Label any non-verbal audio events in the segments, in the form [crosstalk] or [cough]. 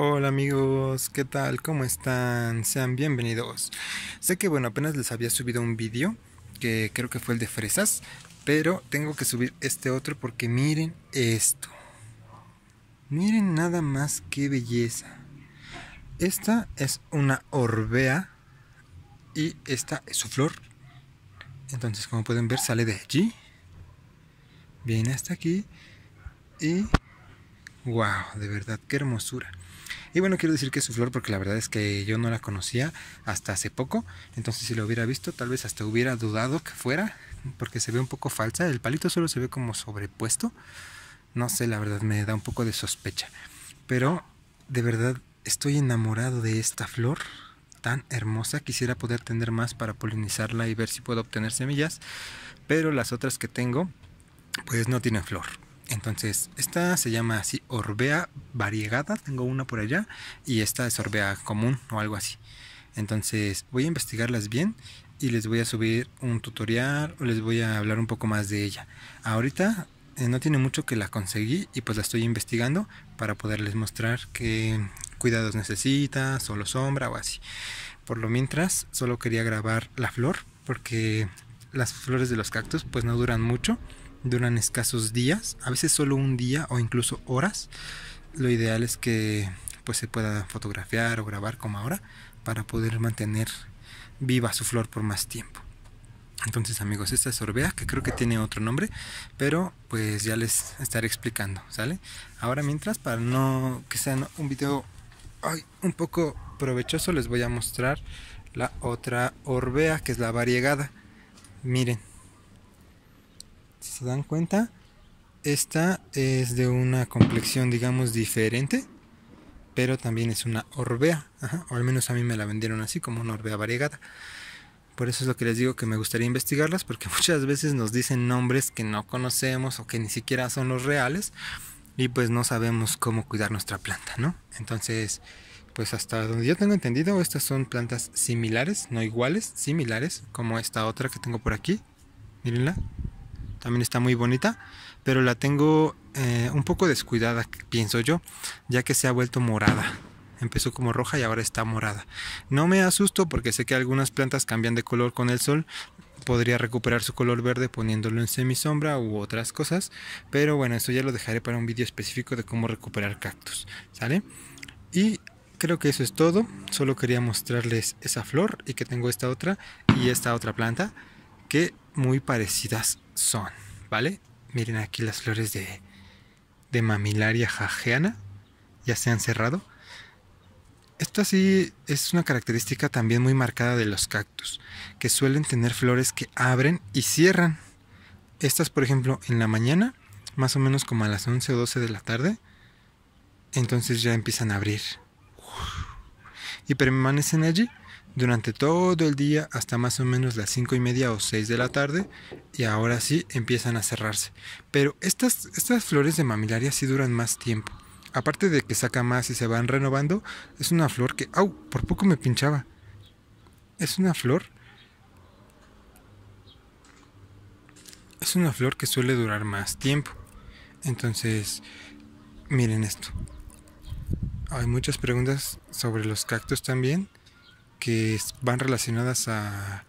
Hola amigos, ¿qué tal? ¿Cómo están? Sean bienvenidos. Sé que bueno, apenas les había subido un vídeo, que creo que fue el de fresas, pero tengo que subir este otro porque miren esto. Miren nada más qué belleza. Esta es una orbea y esta es su flor. Entonces como pueden ver sale de allí. Viene hasta aquí y... ¡Wow! De verdad, qué hermosura. Y bueno, quiero decir que es su flor porque la verdad es que yo no la conocía hasta hace poco. Entonces si lo hubiera visto, tal vez hasta hubiera dudado que fuera, porque se ve un poco falsa. El palito solo se ve como sobrepuesto. No sé, la verdad me da un poco de sospecha. Pero de verdad estoy enamorado de esta flor tan hermosa. Quisiera poder tener más para polinizarla y ver si puedo obtener semillas. Pero las otras que tengo, pues no tienen flor. Entonces, esta se llama así Orbea variegada, tengo una por allá, y esta es Orbea común o algo así. Entonces, voy a investigarlas bien y les voy a subir un tutorial o les voy a hablar un poco más de ella. Ahorita eh, no tiene mucho que la conseguí y pues la estoy investigando para poderles mostrar qué cuidados necesita, solo sombra o así. Por lo mientras, solo quería grabar la flor porque las flores de los cactus pues no duran mucho duran escasos días, a veces solo un día o incluso horas. Lo ideal es que pues se pueda fotografiar o grabar como ahora para poder mantener viva su flor por más tiempo. Entonces amigos, esta es Orbea, que creo que tiene otro nombre, pero pues ya les estaré explicando, ¿sale? Ahora mientras, para no que sea un video un poco provechoso, les voy a mostrar la otra Orbea, que es la variegada. Miren, se dan cuenta, esta es de una complexión, digamos, diferente, pero también es una orbea, o al menos a mí me la vendieron así, como una orbea variegada. Por eso es lo que les digo que me gustaría investigarlas, porque [laughs] muchas veces nos dicen nombres que no conocemos o que ni siquiera son los reales, y pues no sabemos cómo cuidar nuestra planta, ¿no? Entonces, pues hasta donde yo tengo entendido, estas son plantas similares, no iguales, similares, como esta otra que tengo por aquí. Mírenla también está muy bonita, pero la tengo eh, un poco descuidada, pienso yo, ya que se ha vuelto morada. Empezó como roja y ahora está morada. No me asusto porque sé que algunas plantas cambian de color con el sol. Podría recuperar su color verde poniéndolo en semisombra u otras cosas. Pero bueno, eso ya lo dejaré para un vídeo específico de cómo recuperar cactus. ¿Sale? Y creo que eso es todo. Solo quería mostrarles esa flor y que tengo esta otra y esta otra planta que muy parecidas son, ¿vale? Miren aquí las flores de, de mamilaria jajeana, ya se han cerrado. Esto así es una característica también muy marcada de los cactus, que suelen tener flores que abren y cierran. Estas, por ejemplo, en la mañana, más o menos como a las 11 o 12 de la tarde, entonces ya empiezan a abrir. Y permanecen allí durante todo el día hasta más o menos las 5 y media o 6 de la tarde y ahora sí empiezan a cerrarse. Pero estas, estas flores de mamilaria sí duran más tiempo. Aparte de que saca más y se van renovando, es una flor que, ¡au! Por poco me pinchaba. Es una flor. Es una flor que suele durar más tiempo. Entonces, miren esto. Hay muchas preguntas sobre los cactus también que van relacionadas a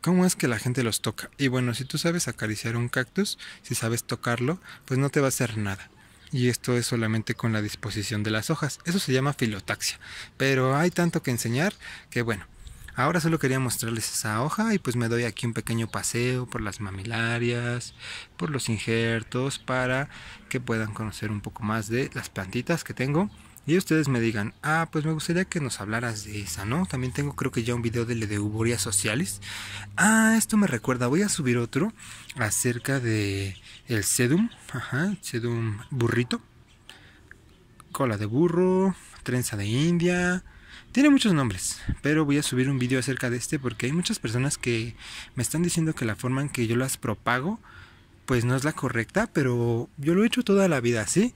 cómo es que la gente los toca. Y bueno, si tú sabes acariciar un cactus, si sabes tocarlo, pues no te va a hacer nada. Y esto es solamente con la disposición de las hojas. Eso se llama filotaxia. Pero hay tanto que enseñar que bueno, Ahora solo quería mostrarles esa hoja y pues me doy aquí un pequeño paseo por las mamilarias, por los injertos, para que puedan conocer un poco más de las plantitas que tengo y ustedes me digan, ah, pues me gustaría que nos hablaras de esa, ¿no? También tengo creo que ya un video de, de Uborias sociales. Ah, esto me recuerda, voy a subir otro acerca de el sedum, ajá, sedum burrito, cola de burro, trenza de India. Tiene muchos nombres, pero voy a subir un video acerca de este porque hay muchas personas que me están diciendo que la forma en que yo las propago pues no es la correcta, pero yo lo he hecho toda la vida, ¿sí?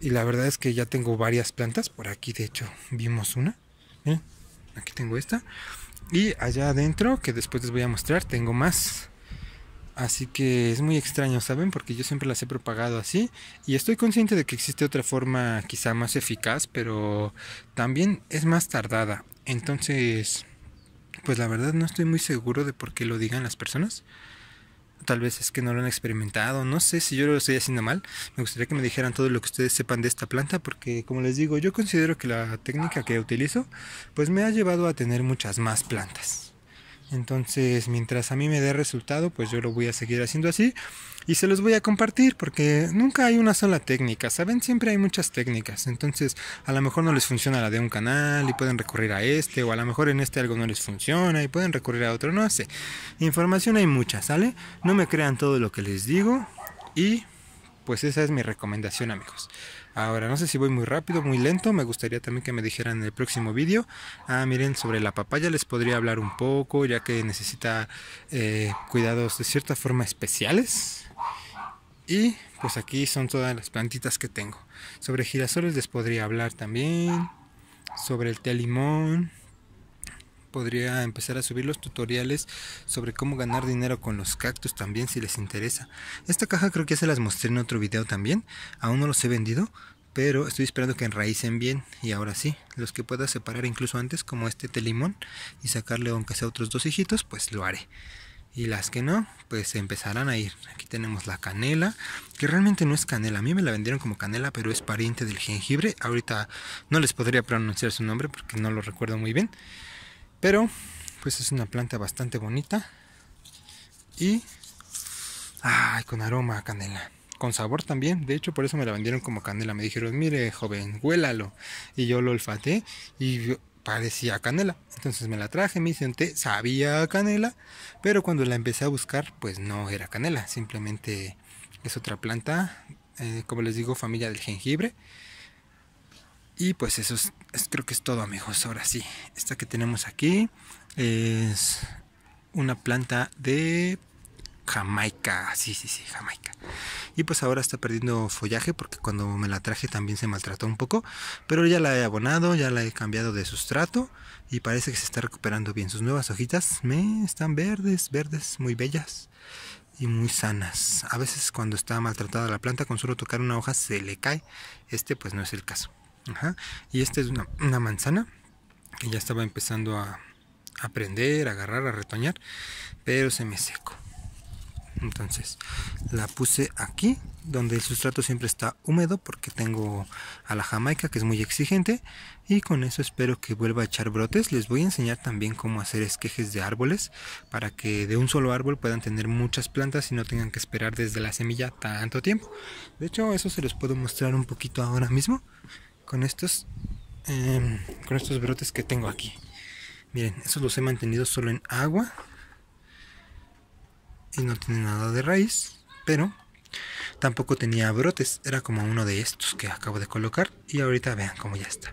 Y la verdad es que ya tengo varias plantas. Por aquí, de hecho, vimos una. aquí tengo esta. Y allá adentro, que después les voy a mostrar, tengo más. Así que es muy extraño, ¿saben? Porque yo siempre las he propagado así. Y estoy consciente de que existe otra forma quizá más eficaz, pero también es más tardada. Entonces, pues la verdad no estoy muy seguro de por qué lo digan las personas tal vez es que no lo han experimentado, no sé si yo lo estoy haciendo mal. Me gustaría que me dijeran todo lo que ustedes sepan de esta planta porque como les digo, yo considero que la técnica que utilizo pues me ha llevado a tener muchas más plantas. Entonces, mientras a mí me dé resultado, pues yo lo voy a seguir haciendo así y se los voy a compartir porque nunca hay una sola técnica, ¿saben? Siempre hay muchas técnicas. Entonces, a lo mejor no les funciona la de un canal y pueden recurrir a este o a lo mejor en este algo no les funciona y pueden recurrir a otro, no sé. Información hay mucha, ¿sale? No me crean todo lo que les digo y pues esa es mi recomendación, amigos. Ahora, no sé si voy muy rápido, muy lento, me gustaría también que me dijeran en el próximo vídeo. Ah, miren, sobre la papaya les podría hablar un poco, ya que necesita eh, cuidados de cierta forma especiales. Y pues aquí son todas las plantitas que tengo. Sobre girasoles les podría hablar también. Sobre el té limón podría empezar a subir los tutoriales sobre cómo ganar dinero con los cactus también si les interesa. Esta caja creo que ya se las mostré en otro video también, aún no los he vendido, pero estoy esperando que enraícen bien y ahora sí, los que pueda separar incluso antes como este telimón y sacarle aunque sea otros dos hijitos, pues lo haré. Y las que no, pues empezarán a ir. Aquí tenemos la canela, que realmente no es canela. A mí me la vendieron como canela, pero es pariente del jengibre. Ahorita no les podría pronunciar su nombre porque no lo recuerdo muy bien. Pero, pues es una planta bastante bonita. Y... ¡Ay! Con aroma a canela. Con sabor también. De hecho, por eso me la vendieron como canela. Me dijeron, mire, joven, huélalo. Y yo lo olfateé y parecía canela. Entonces me la traje, me senté, sabía canela. Pero cuando la empecé a buscar, pues no era canela. Simplemente es otra planta. Eh, como les digo, familia del jengibre. Y pues eso es, creo que es todo amigos. Ahora sí, esta que tenemos aquí es una planta de Jamaica. Sí, sí, sí, Jamaica. Y pues ahora está perdiendo follaje porque cuando me la traje también se maltrató un poco. Pero ya la he abonado, ya la he cambiado de sustrato y parece que se está recuperando bien. Sus nuevas hojitas me están verdes, verdes, muy bellas y muy sanas. A veces cuando está maltratada la planta con solo tocar una hoja se le cae. Este pues no es el caso. Y esta es una, manzana que ya estaba empezando a aprender, a agarrar, a retoñar, pero se me seco. Entonces la puse aquí, donde el sustrato siempre está húmedo, porque tengo a la jamaica que es muy exigente. Y con eso espero que vuelva a echar brotes. Les voy a enseñar también cómo hacer esquejes de árboles, para que de un solo árbol puedan tener muchas plantas y no tengan que esperar desde la semilla tanto tiempo. De hecho, eso se los puedo mostrar un poquito ahora mismo con estos em, con estos brotes que tengo aquí miren esos los he mantenido solo en agua y no tiene nada de raíz pero Tampoco tenía brotes, era como uno de estos que acabo de colocar y ahorita vean cómo ya está.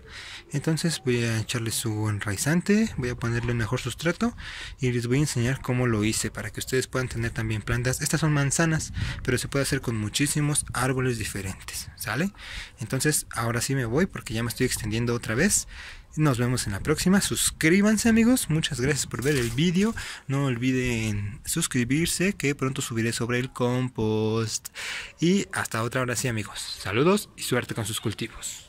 Entonces voy a echarle su enraizante, voy a ponerle mejor sustrato y les voy a enseñar cómo lo hice para que ustedes puedan tener también plantas. Estas son manzanas, pero se puede hacer con muchísimos árboles diferentes, ¿sale? Entonces ahora sí me voy porque ya me estoy extendiendo otra vez nos vemos en la próxima. Suscríbanse amigos. Muchas gracias por ver el vídeo. No olviden suscribirse que pronto subiré sobre el compost. Y hasta otra hora sí amigos. Saludos y suerte con sus cultivos.